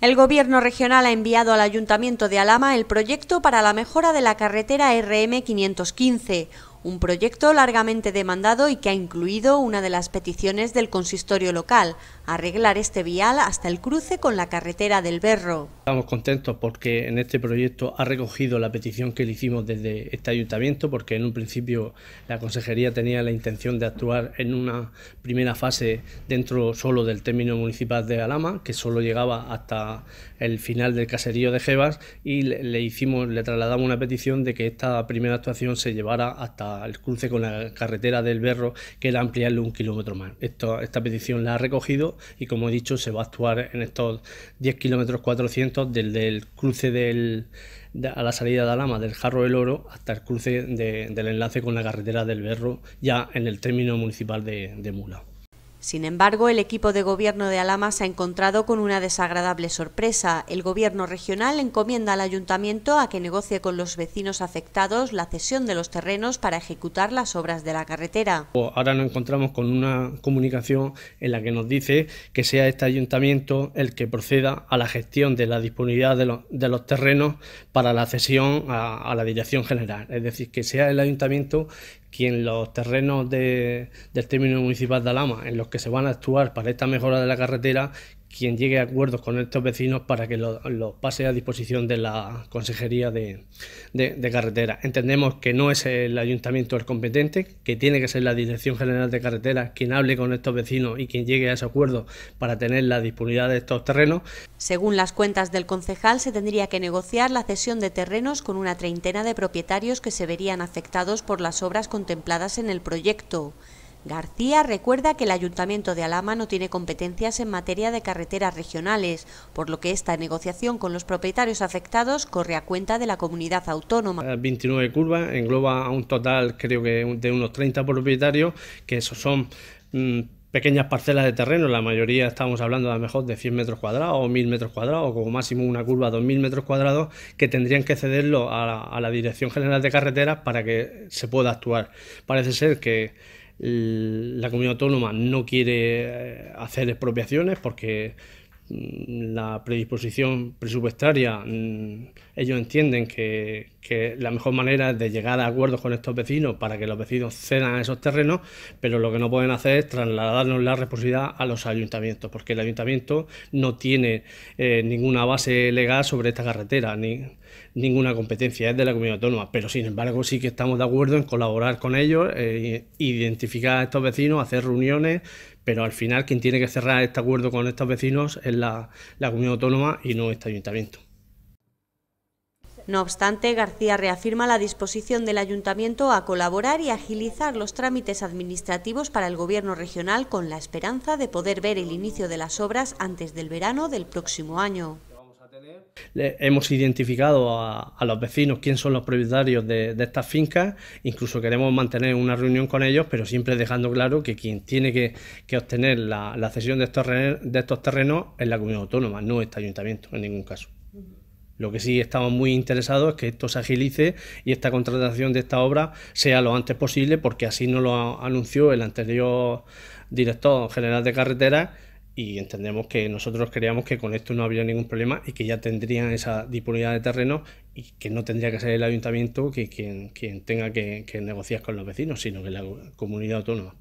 El Gobierno regional ha enviado al Ayuntamiento de Alama el proyecto para la mejora de la carretera RM 515, un proyecto largamente demandado y que ha incluido una de las peticiones del consistorio local, arreglar este vial hasta el cruce con la carretera del Berro. Estamos contentos porque en este proyecto ha recogido la petición que le hicimos desde este ayuntamiento, porque en un principio la consejería tenía la intención de actuar en una primera fase dentro solo del término municipal de Alama, que solo llegaba hasta el final del caserío de Jebas, y le hicimos, le trasladamos una petición de que esta primera actuación se llevara hasta el cruce con la carretera del Berro, que era ampliarle un kilómetro más. esta petición la ha recogido y como he dicho se va a actuar en estos 10 kilómetros 400 desde el cruce a la salida de Alama del Jarro del Oro hasta el cruce del enlace con la carretera del Berro ya en el término municipal de Mula. Sin embargo, el equipo de gobierno de Alama se ha encontrado con una desagradable sorpresa. El gobierno regional encomienda al ayuntamiento a que negocie con los vecinos afectados la cesión de los terrenos para ejecutar las obras de la carretera. Ahora nos encontramos con una comunicación en la que nos dice que sea este ayuntamiento el que proceda a la gestión de la disponibilidad de los, terrenos para la cesión a, a la dirección general. Es decir, que sea el ayuntamiento quien los terrenos del término municipal de Alama en los que se van a actuar para esta mejora de la carretera, quien llegue a acuerdos con estos vecinos para que los lo pase a disposición de la Consejería de, Carreteras. Carretera. Entendemos que no es el ayuntamiento el competente, que tiene que ser la Dirección General de Carreteras quien hable con estos vecinos y quien llegue a ese acuerdo para tener la disponibilidad de estos terrenos. Según las cuentas del concejal, se tendría que negociar la cesión de terrenos con una treintena de propietarios que se verían afectados por las obras contempladas en el proyecto. García recuerda que el Ayuntamiento de Alhama no tiene competencias en materia de carreteras regionales, por lo que esta negociación con los propietarios afectados corre a cuenta de la comunidad autónoma. 29 eh, curvas engloba a un total creo que de unos 30 propietarios, que esos son mm, pequeñas parcelas de terreno, la mayoría estamos hablando a lo mejor de 100 metros cuadrados o 1000 metros cuadrados, o como máximo una curva de 2000 metros cuadrados, que tendrían que cederlo a a la Dirección General de Carreteras para que se pueda actuar. Parece ser que la comunidad autónoma no quiere eh, hacer expropiaciones porque la predisposición presupuestaria, mm, ellos entienden que, la mejor manera es de llegar a acuerdos con estos vecinos para que los vecinos cedan esos terrenos, pero lo que no pueden hacer es trasladarnos la responsabilidad a los ayuntamientos, porque el ayuntamiento no tiene eh, ninguna base legal sobre esta carretera, ni ninguna competencia, es de la comunidad autónoma, pero sin embargo sí que estamos de acuerdo en colaborar con ellos, eh, identificar a estos vecinos, hacer reuniones, pero al final quien tiene que cerrar este acuerdo con estos vecinos es la, comunidad autónoma y no este ayuntamiento. No obstante, García reafirma la disposición del Ayuntamiento a colaborar y agilizar los trámites administrativos para el Gobierno regional con la esperanza de poder ver el inicio de las obras antes del verano del próximo año hemos identificado a, los vecinos quién son los propietarios de, estas fincas, incluso queremos mantener una reunión con ellos, pero siempre dejando claro que quien tiene que, obtener la, cesión de estos, terrenos, de estos terrenos es la comunidad autónoma, no este ayuntamiento en ningún caso. Lo que sí estamos muy interesados es que esto se agilice y esta contratación de esta obra sea lo antes posible, porque así nos lo anunció el anterior director general de carreteras y entendemos que nosotros creíamos que con esto no habría ningún problema y que ya tendrían esa disponibilidad de terreno y que no tendría que ser el ayuntamiento que, quien, tenga que, que, negociar con los vecinos, sino que la comunidad autónoma.